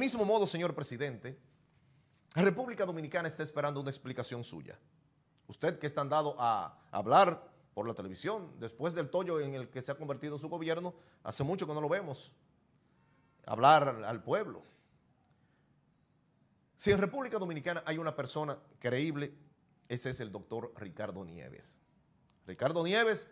mismo modo, señor presidente, la República Dominicana está esperando una explicación suya. Usted que está andado a hablar por la televisión, después del tollo en el que se ha convertido su gobierno, hace mucho que no lo vemos hablar al pueblo. Si en República Dominicana hay una persona creíble, ese es el doctor Ricardo Nieves. Ricardo Nieves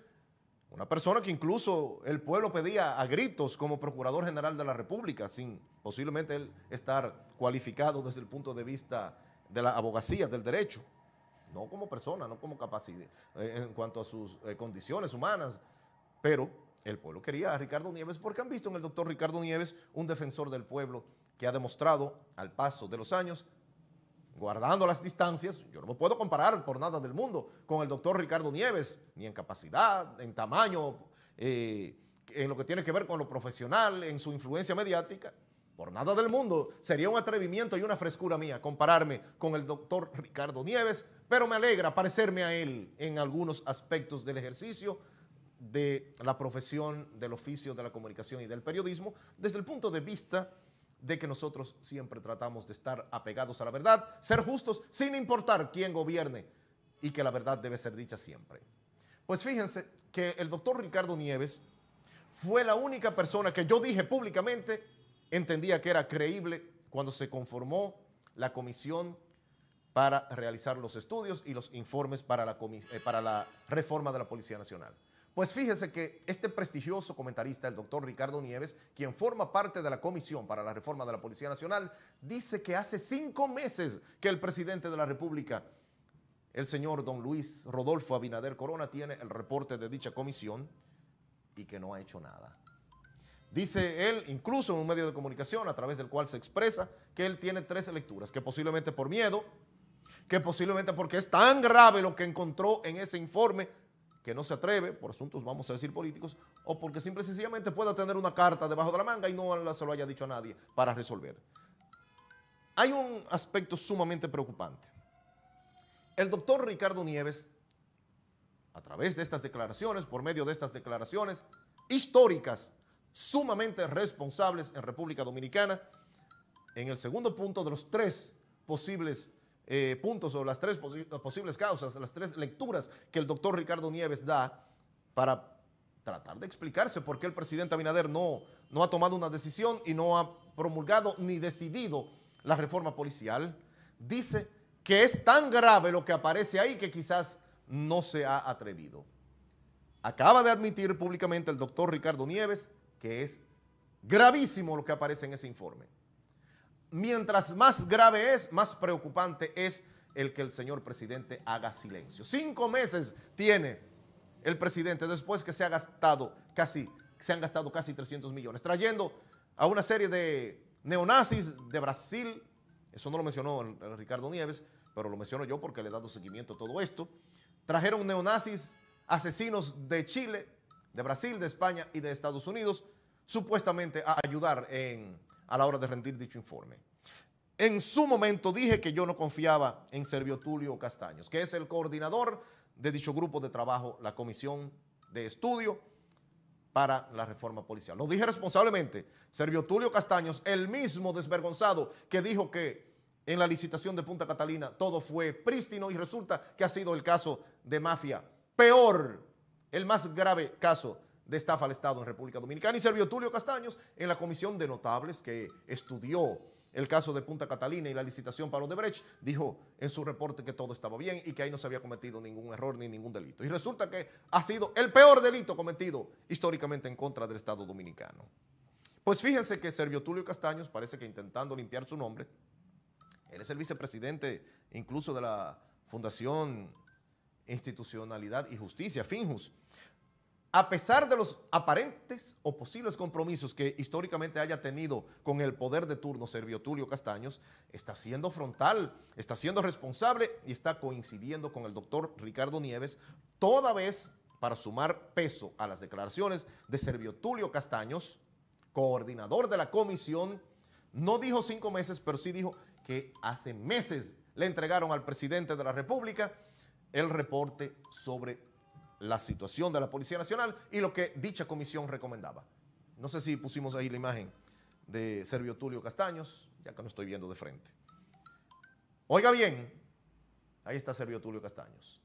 una persona que incluso el pueblo pedía a gritos como Procurador General de la República, sin posiblemente él estar cualificado desde el punto de vista de la abogacía, del derecho. No como persona, no como capacidad, eh, en cuanto a sus eh, condiciones humanas, pero el pueblo quería a Ricardo Nieves porque han visto en el doctor Ricardo Nieves un defensor del pueblo que ha demostrado al paso de los años guardando las distancias, yo no me puedo comparar por nada del mundo con el doctor Ricardo Nieves, ni en capacidad, en tamaño, eh, en lo que tiene que ver con lo profesional, en su influencia mediática. Por nada del mundo sería un atrevimiento y una frescura mía compararme con el doctor Ricardo Nieves, pero me alegra parecerme a él en algunos aspectos del ejercicio de la profesión, del oficio de la comunicación y del periodismo desde el punto de vista de que nosotros siempre tratamos de estar apegados a la verdad, ser justos sin importar quién gobierne y que la verdad debe ser dicha siempre. Pues fíjense que el doctor Ricardo Nieves fue la única persona que yo dije públicamente entendía que era creíble cuando se conformó la comisión para realizar los estudios y los informes para la, eh, para la reforma de la Policía Nacional. Pues fíjese que este prestigioso comentarista, el doctor Ricardo Nieves, quien forma parte de la Comisión para la Reforma de la Policía Nacional, dice que hace cinco meses que el presidente de la República, el señor don Luis Rodolfo Abinader Corona, tiene el reporte de dicha comisión y que no ha hecho nada. Dice él, incluso en un medio de comunicación a través del cual se expresa, que él tiene tres lecturas, que posiblemente por miedo, que posiblemente porque es tan grave lo que encontró en ese informe no se atreve por asuntos, vamos a decir, políticos, o porque simple y sencillamente pueda tener una carta debajo de la manga y no se lo haya dicho a nadie para resolver. Hay un aspecto sumamente preocupante. El doctor Ricardo Nieves, a través de estas declaraciones, por medio de estas declaraciones históricas, sumamente responsables en República Dominicana, en el segundo punto de los tres posibles eh, puntos o las tres posibles causas, las tres lecturas que el doctor Ricardo Nieves da para tratar de explicarse por qué el presidente Abinader no, no ha tomado una decisión y no ha promulgado ni decidido la reforma policial, dice que es tan grave lo que aparece ahí que quizás no se ha atrevido. Acaba de admitir públicamente el doctor Ricardo Nieves que es gravísimo lo que aparece en ese informe mientras más grave es, más preocupante es el que el señor presidente haga silencio. Cinco meses tiene el presidente después que se ha gastado casi, se han gastado casi 300 millones, trayendo a una serie de neonazis de Brasil, eso no lo mencionó Ricardo Nieves, pero lo menciono yo porque le he dado seguimiento a todo esto, trajeron neonazis asesinos de Chile, de Brasil, de España y de Estados Unidos, supuestamente a ayudar en a la hora de rendir dicho informe. En su momento dije que yo no confiaba en Servio Tulio Castaños, que es el coordinador de dicho grupo de trabajo, la Comisión de Estudio para la Reforma Policial. Lo dije responsablemente. Servio Tulio Castaños, el mismo desvergonzado que dijo que en la licitación de Punta Catalina todo fue prístino y resulta que ha sido el caso de mafia. Peor, el más grave caso de estafa al Estado en República Dominicana y Servio Tulio Castaños en la comisión de notables que estudió el caso de Punta Catalina y la licitación para Odebrecht, dijo en su reporte que todo estaba bien y que ahí no se había cometido ningún error ni ningún delito. Y resulta que ha sido el peor delito cometido históricamente en contra del Estado Dominicano. Pues fíjense que Servio Tulio Castaños parece que intentando limpiar su nombre, él es el vicepresidente incluso de la Fundación Institucionalidad y Justicia, FINJUS, a pesar de los aparentes o posibles compromisos que históricamente haya tenido con el poder de turno Servio Tulio Castaños, está siendo frontal, está siendo responsable y está coincidiendo con el doctor Ricardo Nieves, toda vez para sumar peso a las declaraciones de Servio Tulio Castaños, coordinador de la comisión, no dijo cinco meses, pero sí dijo que hace meses le entregaron al presidente de la República el reporte sobre la situación de la Policía Nacional y lo que dicha comisión recomendaba. No sé si pusimos ahí la imagen de Servio Tulio Castaños, ya que no estoy viendo de frente. Oiga bien, ahí está Servio Tulio Castaños.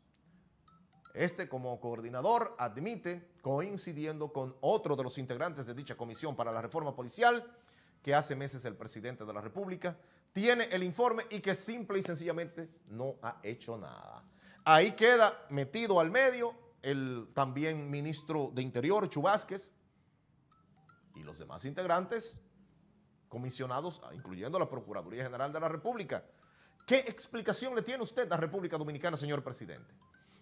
Este como coordinador admite, coincidiendo con otro de los integrantes de dicha comisión para la reforma policial, que hace meses el presidente de la República tiene el informe y que simple y sencillamente no ha hecho nada. Ahí queda metido al medio el también ministro de Interior, Chubásquez, y los demás integrantes comisionados, ah, incluyendo la Procuraduría General de la República. ¿Qué explicación le tiene usted a República Dominicana, señor presidente?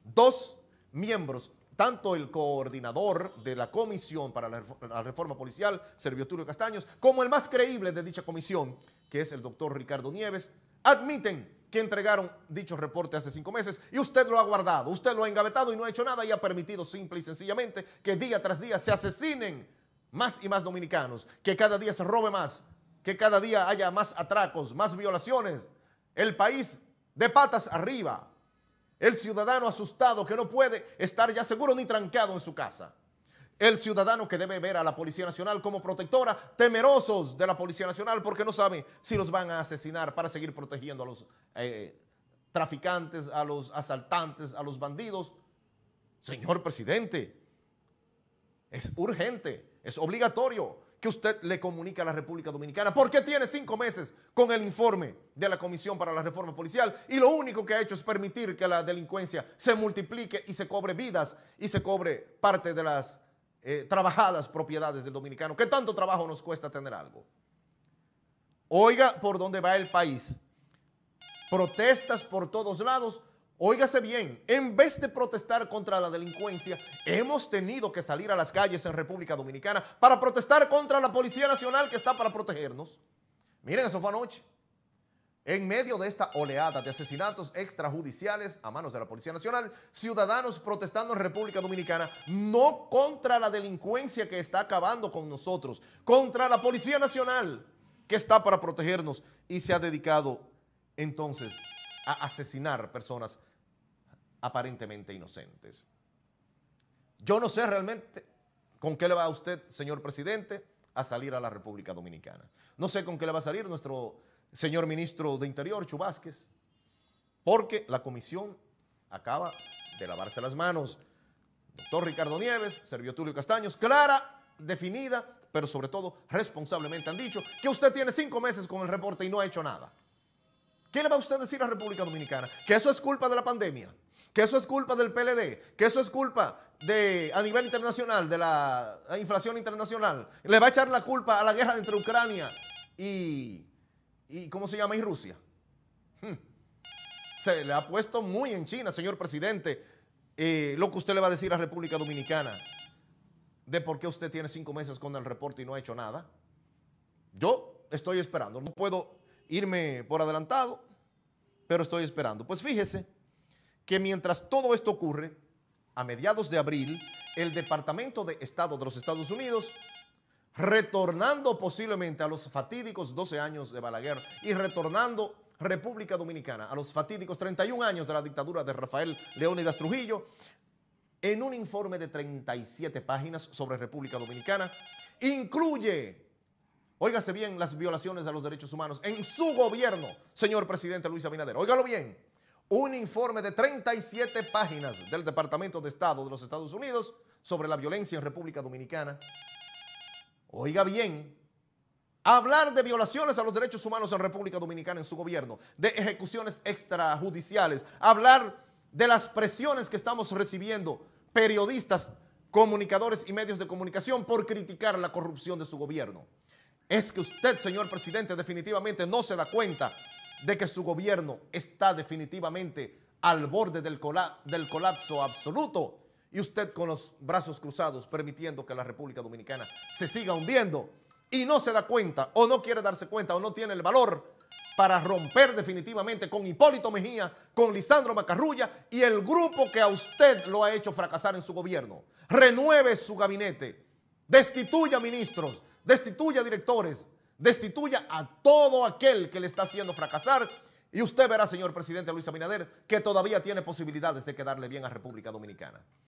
Dos miembros, tanto el coordinador de la Comisión para la Reforma Policial, Servio Tulio Castaños, como el más creíble de dicha comisión, que es el doctor Ricardo Nieves, admiten que entregaron dicho reporte hace cinco meses y usted lo ha guardado, usted lo ha engavetado y no ha hecho nada y ha permitido simple y sencillamente que día tras día se asesinen más y más dominicanos, que cada día se robe más, que cada día haya más atracos, más violaciones, el país de patas arriba, el ciudadano asustado que no puede estar ya seguro ni trancado en su casa el ciudadano que debe ver a la Policía Nacional como protectora, temerosos de la Policía Nacional porque no saben si los van a asesinar para seguir protegiendo a los eh, traficantes, a los asaltantes, a los bandidos. Señor presidente, es urgente, es obligatorio que usted le comunique a la República Dominicana porque tiene cinco meses con el informe de la Comisión para la Reforma Policial y lo único que ha hecho es permitir que la delincuencia se multiplique y se cobre vidas y se cobre parte de las eh, trabajadas propiedades del dominicano. ¿Qué tanto trabajo nos cuesta tener algo? Oiga por dónde va el país. Protestas por todos lados. Óigase bien, en vez de protestar contra la delincuencia, hemos tenido que salir a las calles en República Dominicana para protestar contra la Policía Nacional que está para protegernos. Miren, eso fue anoche. En medio de esta oleada de asesinatos extrajudiciales a manos de la Policía Nacional, ciudadanos protestando en República Dominicana, no contra la delincuencia que está acabando con nosotros, contra la Policía Nacional, que está para protegernos y se ha dedicado entonces a asesinar personas aparentemente inocentes. Yo no sé realmente con qué le va a usted, señor presidente, a salir a la República Dominicana. No sé con qué le va a salir nuestro señor ministro de Interior, Chubásquez, porque la comisión acaba de lavarse las manos. Doctor Ricardo Nieves, Servio Tulio Castaños, clara, definida, pero sobre todo responsablemente han dicho que usted tiene cinco meses con el reporte y no ha hecho nada. ¿Qué le va a usted decir a República Dominicana? Que eso es culpa de la pandemia, que eso es culpa del PLD, que eso es culpa de, a nivel internacional, de la inflación internacional. Le va a echar la culpa a la guerra entre Ucrania y ¿Y cómo se llama? ¿Y Rusia? Hmm. Se le ha puesto muy en China, señor presidente, eh, lo que usted le va a decir a República Dominicana de por qué usted tiene cinco meses con el reporte y no ha hecho nada. Yo estoy esperando, no puedo irme por adelantado, pero estoy esperando. Pues fíjese que mientras todo esto ocurre, a mediados de abril, el Departamento de Estado de los Estados Unidos retornando posiblemente a los fatídicos 12 años de Balaguer y retornando República Dominicana a los fatídicos 31 años de la dictadura de Rafael Leónidas Trujillo, en un informe de 37 páginas sobre República Dominicana, incluye, óigase bien, las violaciones a los derechos humanos en su gobierno, señor presidente Luis Abinader, óigalo bien, un informe de 37 páginas del Departamento de Estado de los Estados Unidos sobre la violencia en República Dominicana, Oiga bien, hablar de violaciones a los derechos humanos en República Dominicana en su gobierno, de ejecuciones extrajudiciales, hablar de las presiones que estamos recibiendo periodistas, comunicadores y medios de comunicación por criticar la corrupción de su gobierno. Es que usted, señor presidente, definitivamente no se da cuenta de que su gobierno está definitivamente al borde del, colapso absoluto y usted con los brazos cruzados permitiendo que la República Dominicana se siga hundiendo y no se da cuenta o no quiere darse cuenta o no tiene el valor para romper definitivamente con Hipólito Mejía, con Lisandro Macarrulla y el grupo que a usted lo ha hecho fracasar en su gobierno. Renueve su gabinete, destituya ministros, destituya directores, destituya a todo aquel que le está haciendo fracasar y usted verá, señor presidente Luis Abinader, que todavía tiene posibilidades de quedarle bien a República Dominicana.